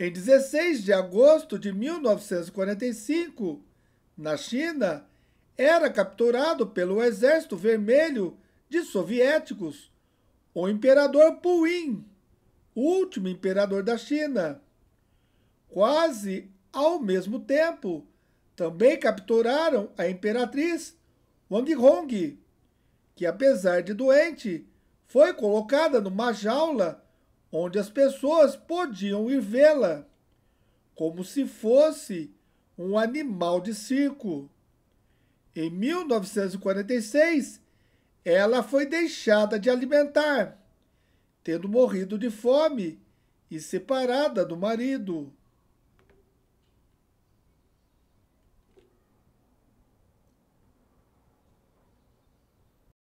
Em 16 de agosto de 1945, na China, era capturado pelo Exército Vermelho de soviéticos o imperador Puyin, último imperador da China. Quase ao mesmo tempo, também capturaram a imperatriz Wang Hong, que apesar de doente, foi colocada numa jaula onde as pessoas podiam ir vê-la, como se fosse um animal de circo. Em 1946, ela foi deixada de alimentar, tendo morrido de fome e separada do marido.